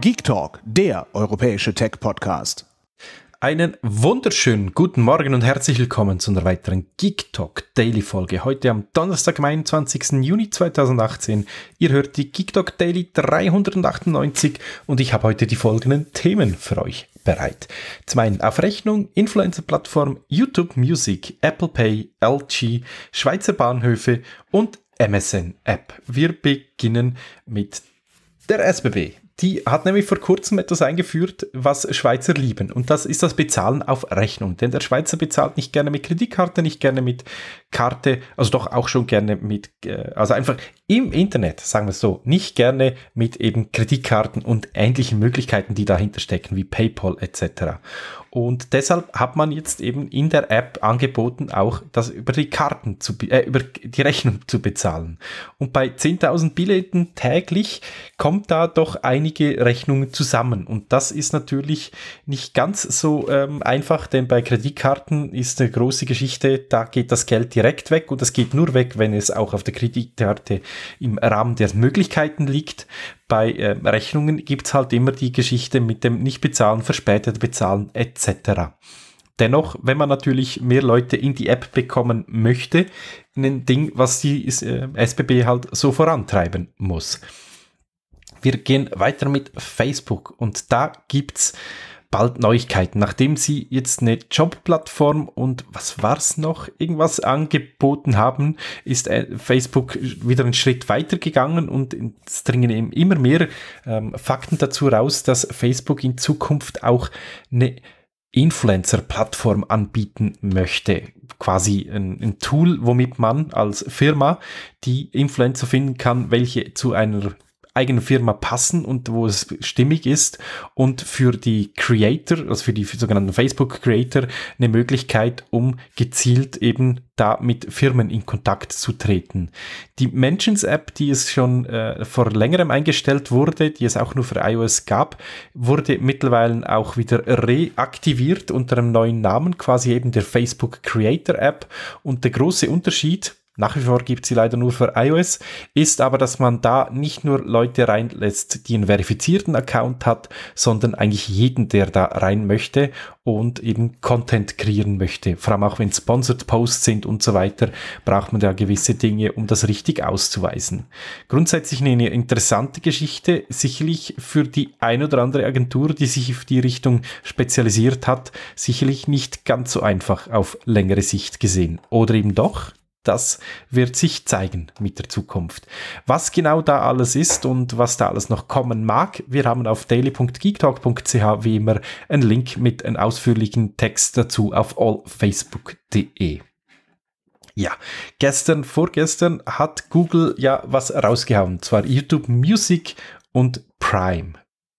Geek Talk, der europäische Tech-Podcast. Einen wunderschönen guten Morgen und herzlich willkommen zu einer weiteren Geek Talk Daily Folge. Heute am Donnerstag, 21. Juni 2018. Ihr hört die Geek Talk Daily 398 und ich habe heute die folgenden Themen für euch bereit. Zum einen auf Rechnung, Influencer-Plattform, YouTube Music, Apple Pay, LG, Schweizer Bahnhöfe und MSN App. Wir beginnen mit der SBB die hat nämlich vor kurzem etwas eingeführt, was Schweizer lieben. Und das ist das Bezahlen auf Rechnung. Denn der Schweizer bezahlt nicht gerne mit Kreditkarte, nicht gerne mit Karte, also doch auch schon gerne mit, äh, also einfach im Internet, sagen wir es so, nicht gerne mit eben Kreditkarten und ähnlichen Möglichkeiten, die dahinter stecken, wie PayPal etc. Und deshalb hat man jetzt eben in der App angeboten, auch das über die Karten zu, äh, über die Rechnung zu bezahlen. Und bei 10.000 Billeten täglich kommt da doch einige Rechnungen zusammen. Und das ist natürlich nicht ganz so ähm, einfach, denn bei Kreditkarten ist eine große Geschichte, da geht das Geld direkt weg und das geht nur weg, wenn es auch auf der Kreditkarte im Rahmen der Möglichkeiten liegt bei äh, Rechnungen gibt es halt immer die Geschichte mit dem nicht bezahlen, verspätet bezahlen etc. Dennoch, wenn man natürlich mehr Leute in die App bekommen möchte, ein Ding, was die äh, SBB halt so vorantreiben muss. Wir gehen weiter mit Facebook und da gibt es bald Neuigkeiten, nachdem sie jetzt eine Jobplattform und was war's noch, irgendwas angeboten haben, ist äh, Facebook wieder einen Schritt weiter gegangen und es dringen eben immer mehr ähm, Fakten dazu raus, dass Facebook in Zukunft auch eine Influencer-Plattform anbieten möchte. Quasi ein, ein, Tool, womit man als Firma die Influencer finden kann, welche zu einer eigene Firma passen und wo es stimmig ist und für die Creator, also für die sogenannten Facebook Creator, eine Möglichkeit, um gezielt eben da mit Firmen in Kontakt zu treten. Die Mentions App, die es schon äh, vor längerem eingestellt wurde, die es auch nur für iOS gab, wurde mittlerweile auch wieder reaktiviert unter einem neuen Namen, quasi eben der Facebook Creator App. Und der große Unterschied nach wie vor gibt sie leider nur für iOS, ist aber, dass man da nicht nur Leute reinlässt, die einen verifizierten Account hat, sondern eigentlich jeden, der da rein möchte und eben Content kreieren möchte. Vor allem auch wenn Sponsored Posts sind und so weiter, braucht man da gewisse Dinge, um das richtig auszuweisen. Grundsätzlich eine interessante Geschichte, sicherlich für die ein oder andere Agentur, die sich auf die Richtung spezialisiert hat, sicherlich nicht ganz so einfach auf längere Sicht gesehen. Oder eben doch? das wird sich zeigen mit der Zukunft. Was genau da alles ist und was da alles noch kommen mag, wir haben auf daily.geektalk.ch wie immer einen Link mit einem ausführlichen Text dazu auf allfacebook.de. Ja, gestern, vorgestern hat Google ja was rausgehauen, zwar YouTube Music und Prime.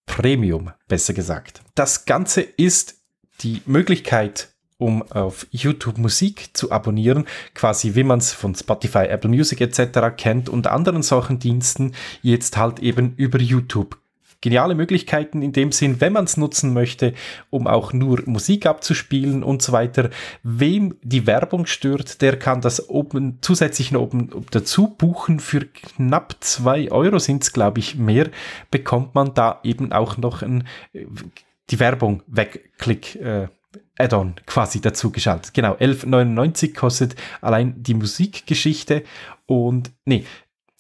Premium, besser gesagt. Das Ganze ist die Möglichkeit um auf YouTube Musik zu abonnieren, quasi wie man es von Spotify, Apple Music etc. kennt und anderen solchen Diensten, jetzt halt eben über YouTube. Geniale Möglichkeiten in dem Sinn, wenn man es nutzen möchte, um auch nur Musik abzuspielen und so weiter. Wem die Werbung stört, der kann das oben, zusätzlich noch oben dazu buchen. Für knapp 2 Euro sind es, glaube ich, mehr, bekommt man da eben auch noch ein, äh, die Werbung wegklick. Äh, Add-on quasi dazu geschaltet. Genau, 11,99 kostet allein die Musikgeschichte und nee,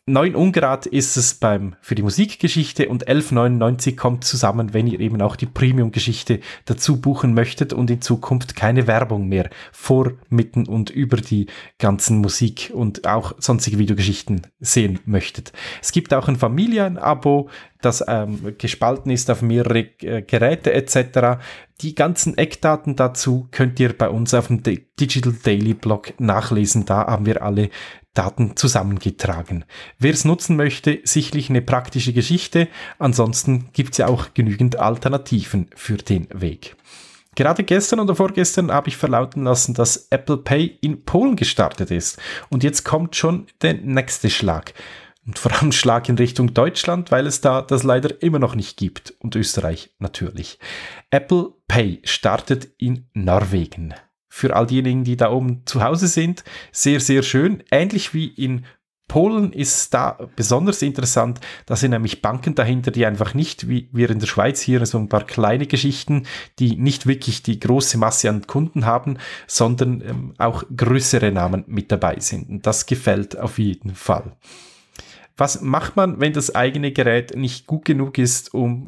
9 Ungrad ist es beim, für die Musikgeschichte und 11,99 kommt zusammen, wenn ihr eben auch die Premium-Geschichte dazu buchen möchtet und in Zukunft keine Werbung mehr vor, mitten und über die ganzen Musik und auch sonstige Videogeschichten sehen möchtet. Es gibt auch ein Familien-Abo, das ähm, gespalten ist auf mehrere äh, Geräte etc. Die ganzen Eckdaten dazu könnt ihr bei uns auf dem Digital Daily Blog nachlesen. Da haben wir alle Daten zusammengetragen. Wer es nutzen möchte, sicherlich eine praktische Geschichte. Ansonsten gibt es ja auch genügend Alternativen für den Weg. Gerade gestern oder vorgestern habe ich verlauten lassen, dass Apple Pay in Polen gestartet ist. Und jetzt kommt schon der nächste Schlag. Und vor allem Schlag in Richtung Deutschland, weil es da das leider immer noch nicht gibt. Und Österreich natürlich. Apple Pay startet in Norwegen. Für all diejenigen, die da oben zu Hause sind, sehr, sehr schön. Ähnlich wie in Polen ist da besonders interessant, da sind nämlich Banken dahinter, die einfach nicht, wie wir in der Schweiz hier, so ein paar kleine Geschichten, die nicht wirklich die große Masse an Kunden haben, sondern ähm, auch größere Namen mit dabei sind. Und das gefällt auf jeden Fall. Was macht man, wenn das eigene Gerät nicht gut genug ist, um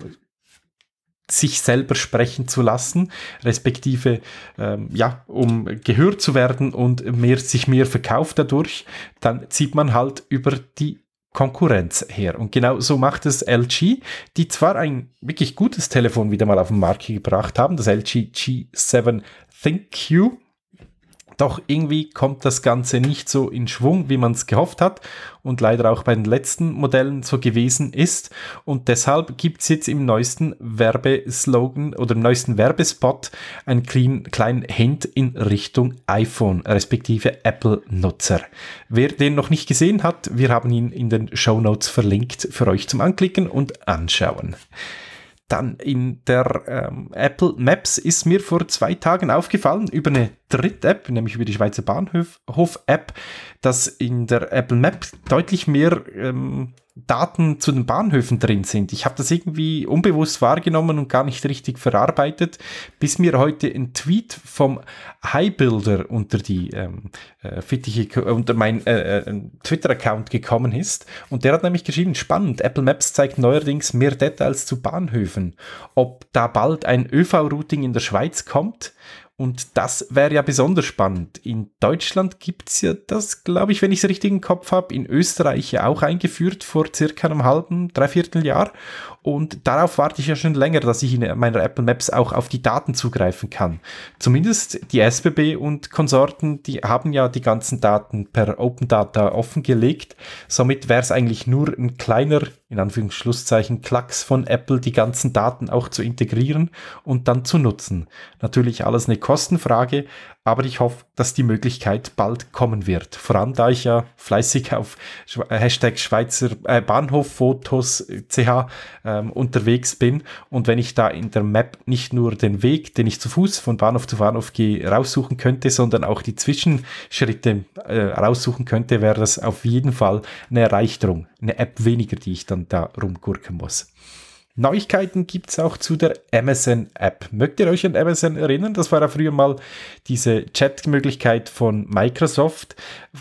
sich selber sprechen zu lassen, respektive ähm, ja, um gehört zu werden und mehr, sich mehr verkauft dadurch, dann zieht man halt über die Konkurrenz her. Und genau so macht es LG, die zwar ein wirklich gutes Telefon wieder mal auf den Markt gebracht haben, das LG G7 ThinkQ, doch irgendwie kommt das Ganze nicht so in Schwung, wie man es gehofft hat und leider auch bei den letzten Modellen so gewesen ist. Und deshalb gibt es jetzt im neuesten Werbeslogan oder im neuesten Werbespot einen kleinen, kleinen Hint in Richtung iPhone, respektive Apple-Nutzer. Wer den noch nicht gesehen hat, wir haben ihn in den Show Notes verlinkt für euch zum Anklicken und Anschauen. Dann in der ähm, Apple Maps ist mir vor zwei Tagen aufgefallen über eine Dritt-App, nämlich über die Schweizer Bahnhof-App, dass in der Apple Map deutlich mehr ähm, Daten zu den Bahnhöfen drin sind. Ich habe das irgendwie unbewusst wahrgenommen und gar nicht richtig verarbeitet, bis mir heute ein Tweet vom Highbuilder unter die ähm, äh, Fittiche, unter mein äh, äh, Twitter-Account gekommen ist. Und der hat nämlich geschrieben, spannend, Apple Maps zeigt neuerdings mehr Details zu Bahnhöfen. Ob da bald ein ÖV-Routing in der Schweiz kommt und das wäre ja besonders spannend. In Deutschland gibt es ja das, glaube ich, wenn ich es richtig im Kopf habe, in Österreich ja auch eingeführt vor circa einem halben, dreiviertel Jahr. Und darauf warte ich ja schon länger, dass ich in meiner Apple Maps auch auf die Daten zugreifen kann. Zumindest die SBB und Konsorten, die haben ja die ganzen Daten per Open Data offengelegt. Somit wäre es eigentlich nur ein kleiner, in Anführungsschlusszeichen, Klacks von Apple, die ganzen Daten auch zu integrieren und dann zu nutzen. Natürlich alles eine Kostenfrage, aber ich hoffe, dass die Möglichkeit bald kommen wird. Vor allem, da ich ja fleißig auf Hashtag Schweizer äh, Bahnhoffotos CH ähm, unterwegs bin und wenn ich da in der Map nicht nur den Weg, den ich zu Fuß von Bahnhof zu Bahnhof gehe, raussuchen könnte, sondern auch die Zwischenschritte äh, raussuchen könnte, wäre das auf jeden Fall eine Erleichterung, eine App weniger, die ich dann da rumgurken muss. Neuigkeiten gibt es auch zu der Amazon-App. Mögt ihr euch an Amazon erinnern? Das war ja früher mal diese Chat-Möglichkeit von Microsoft.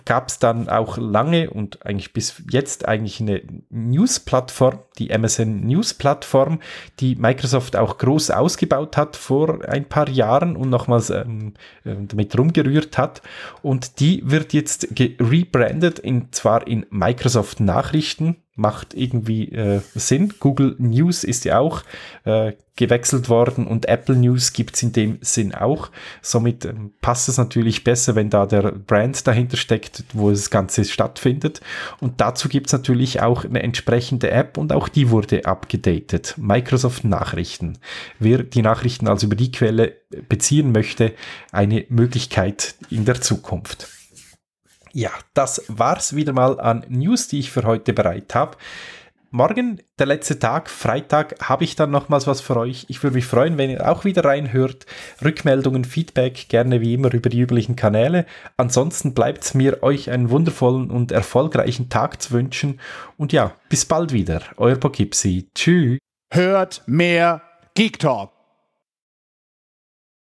Gab es dann auch lange und eigentlich bis jetzt eigentlich eine News-Plattform, die Amazon News-Plattform, die Microsoft auch groß ausgebaut hat vor ein paar Jahren und nochmals ähm, ähm damit rumgerührt hat. Und die wird jetzt rebrandet, und zwar in Microsoft Nachrichten macht irgendwie äh, Sinn. Google News ist ja auch äh, gewechselt worden und Apple News gibt's in dem Sinn auch. Somit äh, passt es natürlich besser, wenn da der Brand dahinter steckt, wo das Ganze stattfindet. Und dazu gibt's natürlich auch eine entsprechende App und auch die wurde abgedatet. Microsoft Nachrichten. Wer die Nachrichten also über die Quelle äh, beziehen möchte, eine Möglichkeit in der Zukunft ja, das war's wieder mal an News, die ich für heute bereit habe. Morgen, der letzte Tag, Freitag, habe ich dann nochmals was für euch. Ich würde mich freuen, wenn ihr auch wieder reinhört. Rückmeldungen, Feedback gerne wie immer über die üblichen Kanäle. Ansonsten bleibt es mir, euch einen wundervollen und erfolgreichen Tag zu wünschen. Und ja, bis bald wieder. Euer Poughkeepsie. Tschüss. Hört mehr Geek Talk.